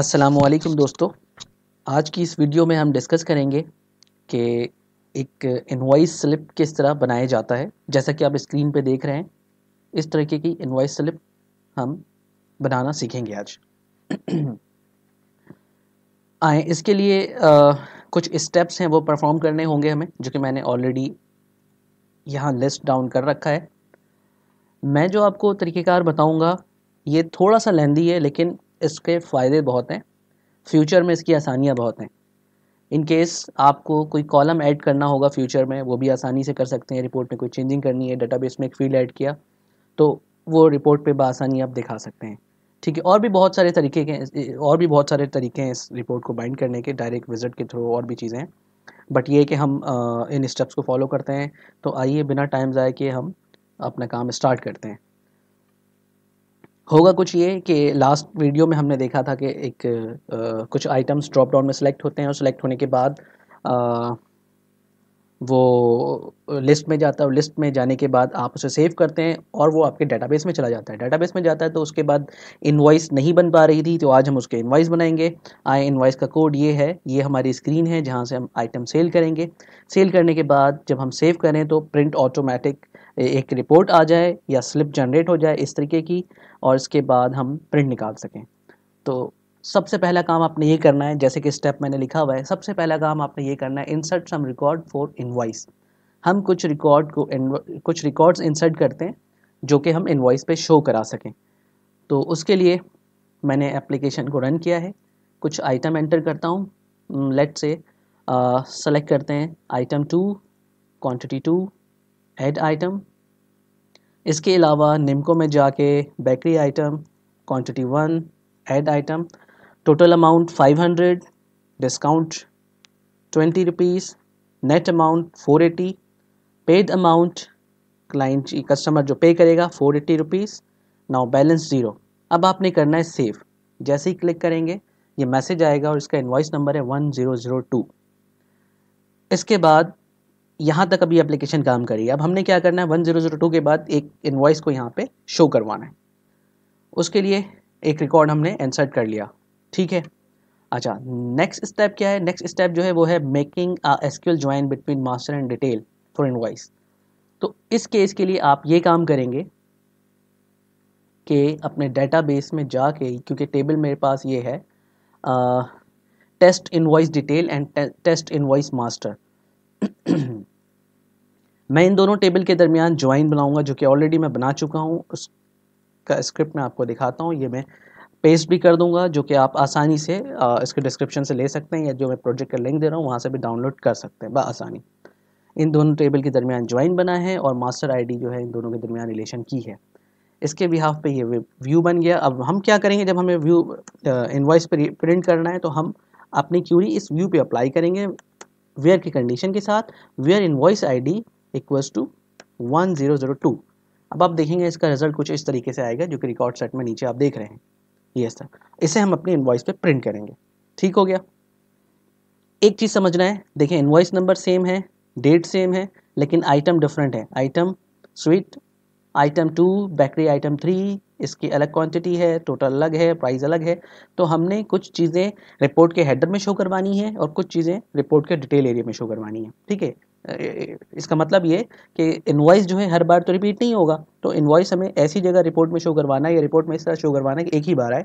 असलकम दोस्तों आज की इस वीडियो में हम डिस्कस करेंगे कि एक इनवाइस स्लिप किस तरह बनाया जाता है जैसा कि आप स्क्रीन पे देख रहे हैं इस तरीके की इन्वाइस स्लिप हम बनाना सीखेंगे आज आए इसके लिए आ, कुछ स्टेप्स हैं वो परफॉर्म करने होंगे हमें जो कि मैंने ऑलरेडी यहाँ लिस्ट डाउन कर रखा है मैं जो आपको तरीक़ेकार बताऊँगा ये थोड़ा सा लेंदी है लेकिन इसके फ़ायदे बहुत हैं फ्यूचर में इसकी आसानियाँ बहुत हैं इन केस आपको कोई कॉलम ऐड करना होगा फ्यूचर में वो भी आसानी से कर सकते हैं रिपोर्ट में कोई चेंजिंग करनी है डेटाबेस में एक फील्ड ऐड किया तो वो रिपोर्ट पे बसानी आप दिखा सकते हैं ठीक है और भी बहुत सारे तरीके के और भी बहुत सारे तरीके हैं इस रिपोर्ट को बाइंड करने के डायरेक्ट विजिट के थ्रू और भी चीज़ें हैं बट ये कि हम आ, इन स्टेप्स को फॉलो करते हैं तो आइए बिना टाइम ज़ाय के हम अपना काम स्टार्ट करते हैं होगा कुछ ये कि लास्ट वीडियो में हमने देखा था कि एक आ, कुछ आइटम्स ड्रॉप डाउन में सेलेक्ट होते हैं और सेलेक्ट होने के बाद आ, वो लिस्ट में जाता है और लिस्ट में जाने के बाद आप उसे सेव करते हैं और वो आपके डेटाबेस में चला जाता है डेटाबेस में जाता है तो उसके बाद इनवाइस नहीं बन पा रही थी तो आज हम उसके इनवाइस बनाएंगे आए इनवाइस का कोड ये है ये हमारी स्क्रीन है जहाँ से हम आइटम सेल करेंगे सेल करने के बाद जब हम सेव करें तो प्रिंट ऑटोमेटिक एक रिपोर्ट आ जाए या स्लिप जनरेट हो जाए इस तरीके की और इसके बाद हम प्रिंट निकाल सकें तो सबसे पहला काम आपने ये करना है जैसे कि स्टेप मैंने लिखा हुआ है सबसे पहला काम आपने ये करना है insert some record for invoice हम कुछ रिकॉर्ड को कुछ रिकॉर्ड्स इंसर्ट करते हैं जो कि हम इन्वाइस पे शो करा सकें तो उसके लिए मैंने एप्लीकेशन को रन किया है कुछ आइटम एंटर करता हूँ लेट से सेलेक्ट करते हैं item two quantity two add item इसके अलावा निम्को में जाके bakery item quantity one add item total amount five hundred discount twenty rupees net amount four eighty paid amount client customer जो पे करेगा four eighty rupees now balance zero अब आपने करना है सेव जैसे ही क्लिक करेंगे ये मैसेज आएगा और इसका इन्वाइस नंबर है वन ज़ीरो ज़ीरो टू इसके बाद यहाँ तक अभी एप्लीकेशन काम करी है अब हमने क्या करना है वन जीरो जीरो टू के बाद एक इन्वाइस को यहाँ पे शो करवाना है उसके लिए एक रिकॉर्ड हमने इंसर्ट कर लिया ठीक है अच्छा नेक्स्ट स्टेप क्या है नेक्स्ट स्टेप जो है वो है making SQL join between master and detail for invoice तो इस केस के लिए आप ये काम करेंगे कि अपने डेटाबेस में जाके क्योंकि टेबल मेरे पास ये है test invoice detail and test invoice master मैं इन दोनों टेबल के दरमियान ज्वाइन बनाऊंगा जो कि ऑलरेडी मैं बना चुका हूँ उसका स्क्रिप्ट मैं आपको दिखाता हूँ ये मैं पेस्ट भी कर दूंगा जो कि आप आसानी से इसके डिस्क्रिप्शन से ले सकते हैं या जो मैं प्रोजेक्ट का लिंक दे रहा हूँ वहाँ से भी डाउनलोड कर सकते हैं बसानी इन दोनों टेबल के दरमियान ज्वाइन बना है और मास्टर आईडी जो है इन दोनों के दरमियान रिलेशन की है इसके बिहाफ पे ये व्यू बन गया अब हम क्या करेंगे जब हमें व्यू इन्वाइस पर प्रिंट करना है तो हम अपनी क्यूरी इस व्यू पे अप्लाई करेंगे वेयर की कंडीशन के साथ where invoice ID equals to one zero zero two अब आप देखेंगे इसका रिजल्ट कुछ इस तरीके से आएगा जो कि रिकॉर्ड सेट में नीचे आप देख रहे हैं ये सर इसे हम अपने इन्वाइस पे प्रिंट करेंगे ठीक हो गया एक चीज़ समझना है देखें इन्वाइस नंबर सेम है डेट सेम है लेकिन आइटम डिफरेंट है item sweet item two bakery item three इसकी अलग क्वांटिटी है टोटल अलग है प्राइस अलग है तो हमने कुछ चीज़ें रिपोर्ट के हेडर में शो करवानी है और कुछ चीज़ें रिपोर्ट के डिटेल एरिया में शो करवानी है ठीक है इसका मतलब ये कि इन्वाइस जो है हर बार तो रिपीट नहीं होगा तो इन्वाइस हमें ऐसी जगह रिपोर्ट में शो करवाना है या रिपोर्ट में इस तरह शो करवाना है कि एक ही बार आए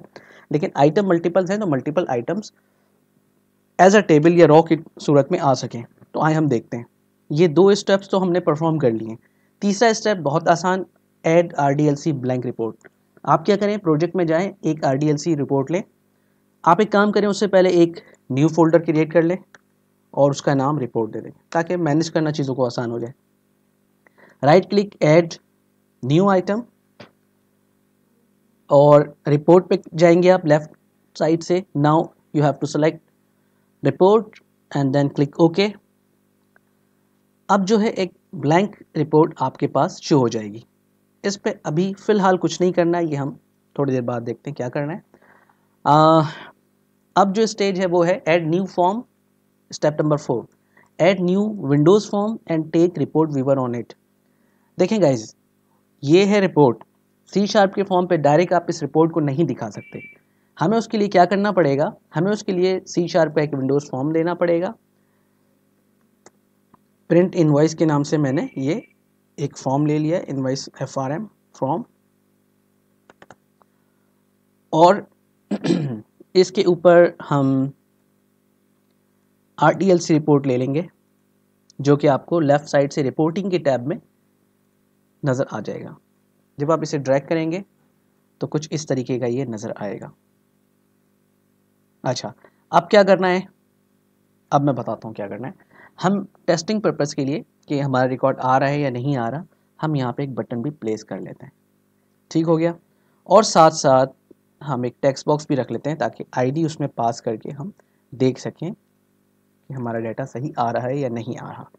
लेकिन आइटम मल्टीपल्स हैं तो multiple items as a table या रॉ की सूरत में आ सकें तो आए हम देखते हैं ये दो स्टेप्स तो हमने परफॉर्म कर लिए तीसरा स्टेप बहुत आसान add R D L C blank report आप क्या करें प्रोजेक्ट में जाएं एक आर रिपोर्ट लें आप एक काम करें उससे पहले एक न्यू फोल्डर क्रिएट कर लें और उसका नाम रिपोर्ट दे दें ताकि मैनेज करना चीज़ों को आसान हो जाए right click add new item और रिपोर्ट पे जाएंगे आप लेफ्ट साइड से now you have to select report and then click okay अब जो है एक ब्लैंक रिपोर्ट आपके पास शो हो जाएगी इस पर अभी फ़िलहाल कुछ नहीं करना है ये हम थोड़ी देर बाद देखते हैं क्या करना है आ, अब जो स्टेज है वो है add new form step number four add new Windows form and take report viewer on it देखें गाइज ये है रिपोर्ट सी शार्प के फॉर्म पे डायरेक्ट आप इस रिपोर्ट को नहीं दिखा सकते हमें उसके लिए क्या करना पड़ेगा हमें उसके लिए सी शार्प का एक विंडोज़ फॉर्म लेना पड़ेगा प्रिंट इनवॉइस के नाम से मैंने ये एक फॉर्म ले लिया invoice F R M form और इसके ऊपर हम R T L C report ले लेंगे जो कि आपको लेफ़्ट साइड से रिपोर्टिंग के टैब में नज़र आ जाएगा जब आप इसे ड्रैग करेंगे तो कुछ इस तरीके का ये नज़र आएगा अच्छा अब क्या करना है अब मैं बताता हूँ क्या करना है हम टेस्टिंग पर्पज़ के लिए कि हमारा रिकॉर्ड आ रहा है या नहीं आ रहा हम यहाँ पे एक बटन भी प्लेस कर लेते हैं ठीक हो गया और साथ साथ हम एक टेक्स्ट बॉक्स भी रख लेते हैं ताकि आईडी उसमें पास करके हम देख सकें कि हमारा डाटा सही आ रहा है या नहीं आ रहा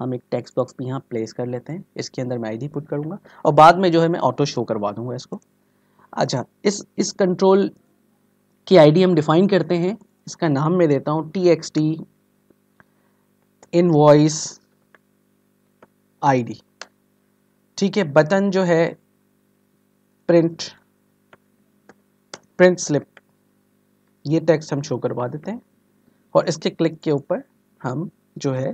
हम एक टेक्स्ट बॉक्स भी यहाँ प्लेस कर लेते हैं इसके अंदर मैं आई पुट करूँगा और बाद में जो है मैं ऑटो शो करवा दूँगा इसको अच्छा इस इस कंट्रोल की आई हम डिफाइन करते हैं इसका नाम मैं देता हूँ T X T voice ID ठीक है बटन जो है प्रिंट प्रिंट स्लिप ये टेक्स्ट हम शो करवा देते हैं और इसके क्लिक के ऊपर हम जो है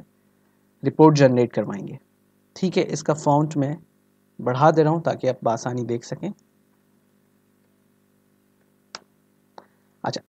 रिपोर्ट जनरेट करवाएंगे ठीक है इसका फाउंट मैं बढ़ा दे रहा हूँ ताकि आप आसानी देख सकें